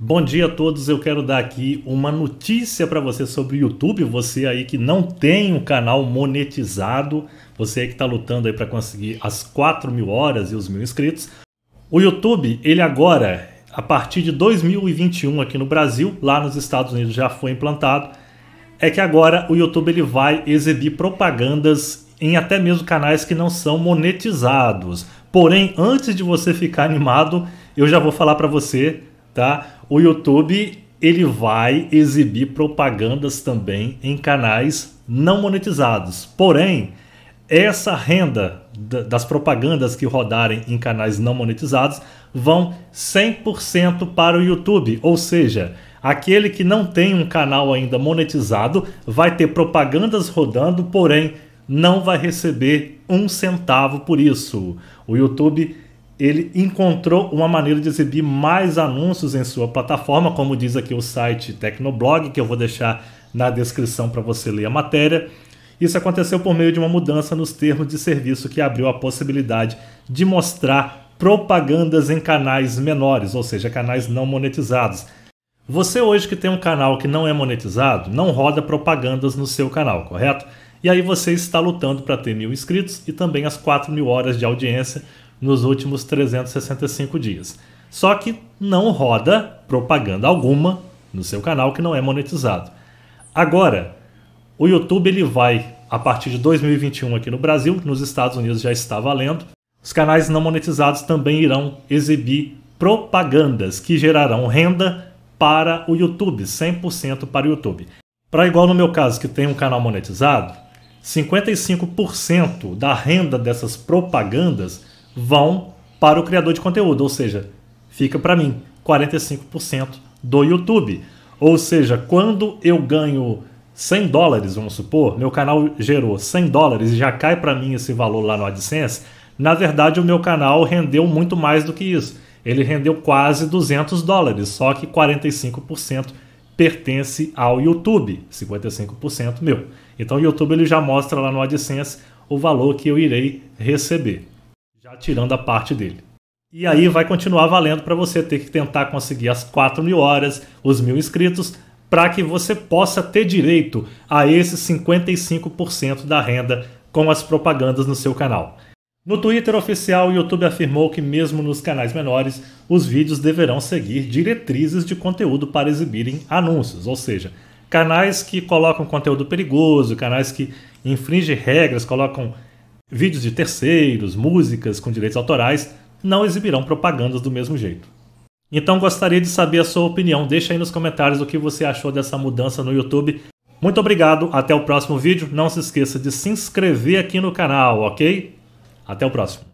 Bom dia a todos. Eu quero dar aqui uma notícia para você sobre o YouTube. Você aí que não tem um canal monetizado, você aí que está lutando aí para conseguir as 4 mil horas e os mil inscritos. O YouTube, ele agora, a partir de 2021 aqui no Brasil, lá nos Estados Unidos já foi implantado, é que agora o YouTube ele vai exibir propagandas em até mesmo canais que não são monetizados. Porém, antes de você ficar animado, eu já vou falar para você tá? O YouTube ele vai exibir propagandas também em canais não monetizados. Porém, essa renda das propagandas que rodarem em canais não monetizados vão 100% para o YouTube, ou seja, aquele que não tem um canal ainda monetizado vai ter propagandas rodando, porém não vai receber um centavo por isso. O YouTube ele encontrou uma maneira de exibir mais anúncios em sua plataforma, como diz aqui o site Tecnoblog, que eu vou deixar na descrição para você ler a matéria. Isso aconteceu por meio de uma mudança nos termos de serviço que abriu a possibilidade de mostrar propagandas em canais menores, ou seja, canais não monetizados. Você hoje que tem um canal que não é monetizado, não roda propagandas no seu canal, correto? E aí você está lutando para ter mil inscritos e também as 4 mil horas de audiência nos últimos 365 dias. Só que não roda propaganda alguma no seu canal que não é monetizado. Agora, o YouTube ele vai a partir de 2021 aqui no Brasil, nos Estados Unidos já está valendo. Os canais não monetizados também irão exibir propagandas que gerarão renda para o YouTube, 100% para o YouTube. Para igual no meu caso que tem um canal monetizado, 55% da renda dessas propagandas vão para o criador de conteúdo, ou seja, fica para mim 45% do YouTube. Ou seja, quando eu ganho 100 dólares, vamos supor, meu canal gerou 100 dólares e já cai para mim esse valor lá no AdSense, na verdade o meu canal rendeu muito mais do que isso. Ele rendeu quase 200 dólares, só que 45% pertence ao YouTube, 55% meu. Então o YouTube ele já mostra lá no AdSense o valor que eu irei receber já tirando a parte dele. E aí vai continuar valendo para você ter que tentar conseguir as 4 mil horas, os mil inscritos, para que você possa ter direito a esses 55% da renda com as propagandas no seu canal. No Twitter oficial, o YouTube afirmou que, mesmo nos canais menores, os vídeos deverão seguir diretrizes de conteúdo para exibirem anúncios, ou seja, canais que colocam conteúdo perigoso, canais que infringem regras, colocam Vídeos de terceiros, músicas com direitos autorais não exibirão propagandas do mesmo jeito. Então gostaria de saber a sua opinião. Deixa aí nos comentários o que você achou dessa mudança no YouTube. Muito obrigado, até o próximo vídeo. Não se esqueça de se inscrever aqui no canal, ok? Até o próximo.